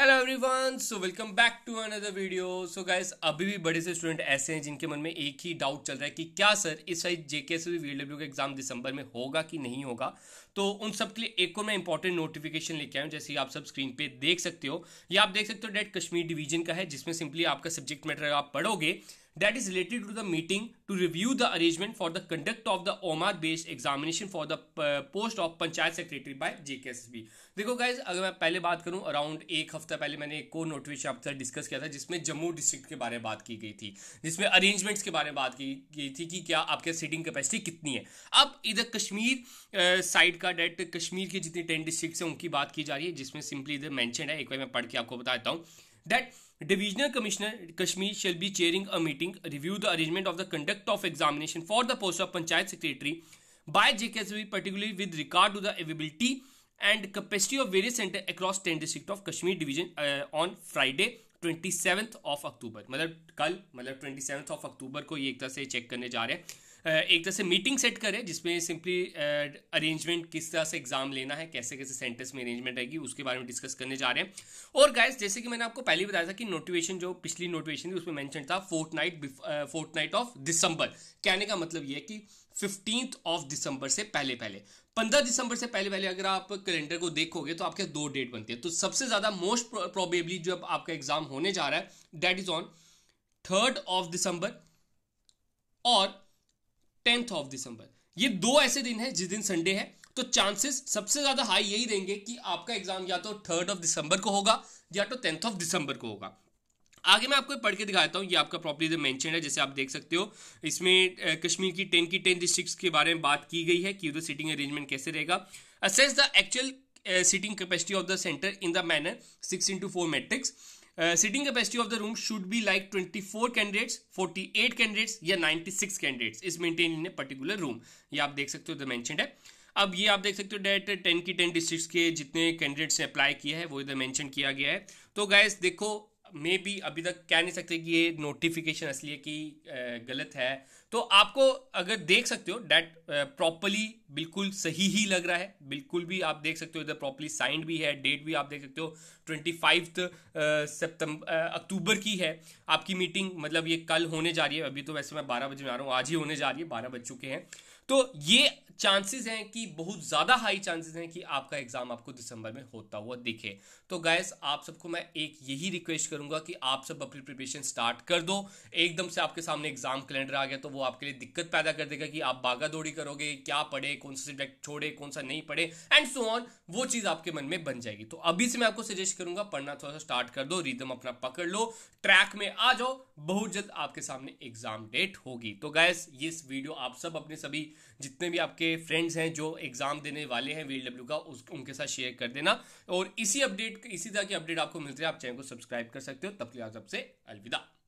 hello everyone so welcome back to another video so guys अभी भी बड़े से स्टूडेंट ऐसे हैं जिनके मन में एक ही डाउट चल रहा है कि क्या सर इस साइड जेके एस वीडब्ल्यू का एग्जाम दिसंबर में होगा कि नहीं होगा तो उन सब के लिए एक और मैं इंपॉर्टेंट नोटिफिकेशन लेके आया हूँ जैसे आप सब स्क्रीन पे देख सकते हो या आप देख सकते हो डेट कश्मीर डिवीजन का है जिसमें सिंपली आपका सब्जेक्ट मैटर आप पढ़ोगे that is related to the meeting to review the arrangement for the conduct of the Omar based examination for the uh, post of panchayat secretary by JKSSB देखो guys अगर मैं पहले बात करूं अराउंड एक हफ्ता पहले मैंने एक और नोटिफिकेशन आपके साथ डिस्कस किया था जिसमें जम्मू डिस्ट्रिक्ट के बारे में बात की गई थी जिसमें अरेंजमेंट्स के बारे में बात की गई थी कि क्या आपके सीटिंग कैपेसिटी कितनी है अब इधर कश्मीर साइड uh, का डेट कश्मीर के जितने टेन डिस्ट्रिक्ट हैं उनकी बात की जा रही है जिसमें सिंपली इधर मैंशन है एक बार मैं पढ़ के आपको बता देता हूँ that divisional commissioner kashmir shall be chairing a meeting review the arrangement of the conduct of examination for the post of panchayat secretary by jksb particularly with regard to the availability and capacity of various center across 10 district of kashmir division uh, on friday 27th of October मतलब कल मतलब 27th of अक्टूबर को ये एक तरह से check करने जा रहे हैं एक तरह से मीटिंग सेट करें जिसमें सिंपली अरेंजमेंट किस तरह से एग्जाम लेना है कैसे कैसे सेंटर्स में अरेंजमेंट रहेगी उसके बारे में डिस्कस करने जा रहे हैं और गाइस जैसे कि मैंने आपको पहले बताया था कि नोटिवेशन जो पिछली नोटिवेशन थी उसमें मैंशन था fourth night fourth night of December कहने का मतलब यह है कि फिफ्टींथ ऑफ दिसंबर से पहले पहले पंद्रह दिसंबर से पहले पहले अगर आप कैलेंडर को देखोगे तो आपके दो डेट बनती है तो सबसे ज़्यादा मोस्ट प्रोबेबली जो आपका एग्जाम होने जा रहा है that is on third of December और टेंथ ऑफ दिसंबर ये दो ऐसे दिन है जिस दिन संडे है तो चांसेस सबसे ज्यादा हाई यही देंगे कि आपका एग्जाम या तो थर्ड ऑफ दिसंबर को होगा या तो टेंथ ऑफ दिसंबर को होगा आगे मैं आपको पढ़ के दिखाता हूँ ये आपका प्रॉपर्ली मेंशन है जैसे आप देख सकते हो इसमें कश्मीर की टेन की टेन डिस्ट्रिक्ट्स के बारे में बात की गई है कि उधर सीटिंग अरेंजमेंट कैसे रहेगा assess the actual seating capacity of the centre in the manner six into four matrix seating capacity of the room should be like 24 candidates 48 candidates या 96 candidates is maintain in a particular room ये आप देख सकते हो the mentioned है अब ये आप देख सकते हो डेट टेन की टेन डिस्ट्रिक्ट के जितने कैंडिडेट्स ने अप्लाई किया है वो इधर मैंशन किया गया है तो गैस देखो में भी अभी तक कह नहीं सकते कि ये नोटिफिकेशन असली है कि गलत है तो आपको अगर देख सकते हो डैट प्रॉपरली बिल्कुल सही ही लग रहा है बिल्कुल भी आप देख सकते हो इधर प्रॉपरली साइंड भी है डेट भी आप देख सकते हो ट्वेंटी फाइव सितंबर अक्टूबर की है आपकी मीटिंग मतलब ये कल होने जा रही है अभी तो वैसे मैं बारह बजे में आ रहा हूँ आज ही होने जा रही है बारह बज चुके हैं तो ये चांसेस हैं कि बहुत ज़्यादा हाई चांसेस हैं कि आपका एग्ज़ाम आपको दिसंबर में होता हुआ दिखे तो गैस आप सबको मैं एक यही रिक्वेस्ट करूंगा कि आप सब अपनी प्रिपरेशन स्टार्ट कर दो एकदम से आपके सामने एग्ज़ाम कैलेंडर आ गया तो वो आपके लिए दिक्कत पैदा कर देगा कि आप बागा दौड़ी करोगे क्या पढ़े कौन सा सब्जेक्ट छोड़े कौन सा नहीं पढ़े एंड सो ऑन वो चीज़ आपके मन में बन जाएगी तो अभी से मैं आपको सजेस्ट करूंगा पढ़ना थोड़ा सा स्टार्ट कर दो रिदम अपना पकड़ लो ट्रैक में आ जाओ बहुत जल्द आपके सामने एग्ज़ाम डेट होगी तो गैस ये वीडियो आप सब अपने सभी जितने भी आपके फ्रेंड्स हैं जो एग्ज़ाम देने वाले हैं वीएलडब्ल्यू का उस उनके साथ शेयर कर देना और इसी अपडेट इसी तरह की अपडेट आपको मिलती है आप चैनल को सब्सक्राइब कर सकते हो तब के लिए आप सबसे अलविदा